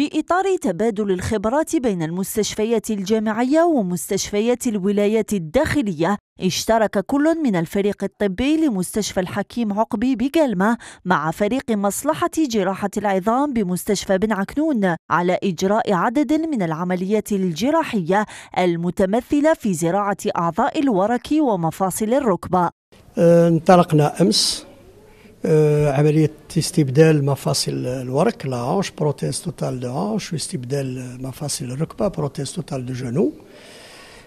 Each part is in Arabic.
في إطار تبادل الخبرات بين المستشفيات الجامعية ومستشفيات الولايات الداخلية اشترك كل من الفريق الطبي لمستشفى الحكيم عقبي بجلمة مع فريق مصلحة جراحة العظام بمستشفى بن عكنون على إجراء عدد من العمليات الجراحية المتمثلة في زراعة أعضاء الورك ومفاصل الركبة آه، انطلقنا أمس آه، عملية استبدال مفاصل الورك لا هانش بروتيز توتال دو هانش واستبدال مفاصل الركبة بروتيز توتال دو جنو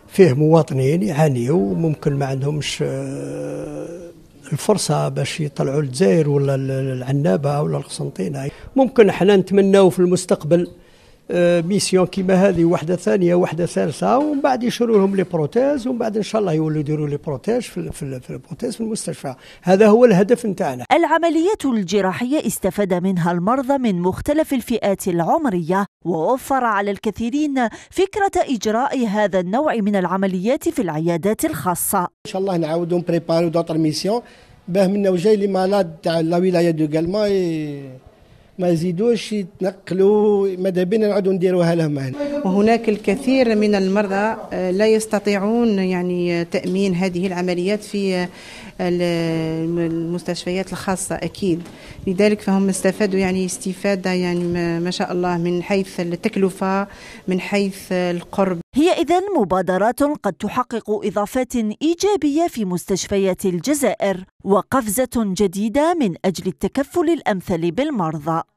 فيه مواطنين يعانيو ممكن ما عندهمش آه، الفرصة باش يطلعوا للجزائر ولا العنابة ولا القسنطينة ممكن احنا نتمناو في المستقبل آه، ميسيون كيما هذه وحده ثانيه وحده ثالثه ومن بعد يشروا لهم لي بروتيز ومن بعد ان شاء الله يولوا يديروا لي بروتيز في في في البروتيز في المستشفى هذا هو الهدف نتاعنا العمليات الجراحيه استفاد منها المرضى من مختلف الفئات العمريه ووفر على الكثيرين فكره اجراء هذا النوع من العمليات في العيادات الخاصه ان شاء الله نعاودوا نبريباريو دوطر ميسيون باه منا وجاي لي مالاد تاع لا ولايه دو كالما ما يزيدوش يتنقلوا ماذا بينا نعودوا نديروها لهم هنا وهناك الكثير من المرضى آه، لا يستطيعون يعني آه، تأمين هذه العمليات في آه، المستشفيات الخاصة أكيد لذلك فهم استفادوا يعني استفادة يعني ما شاء الله من حيث التكلفة من حيث القرب هي إذا مبادرات قد تحقق إضافات إيجابية في مستشفيات الجزائر وقفزة جديدة من أجل التكفل الأمثل بالمرضى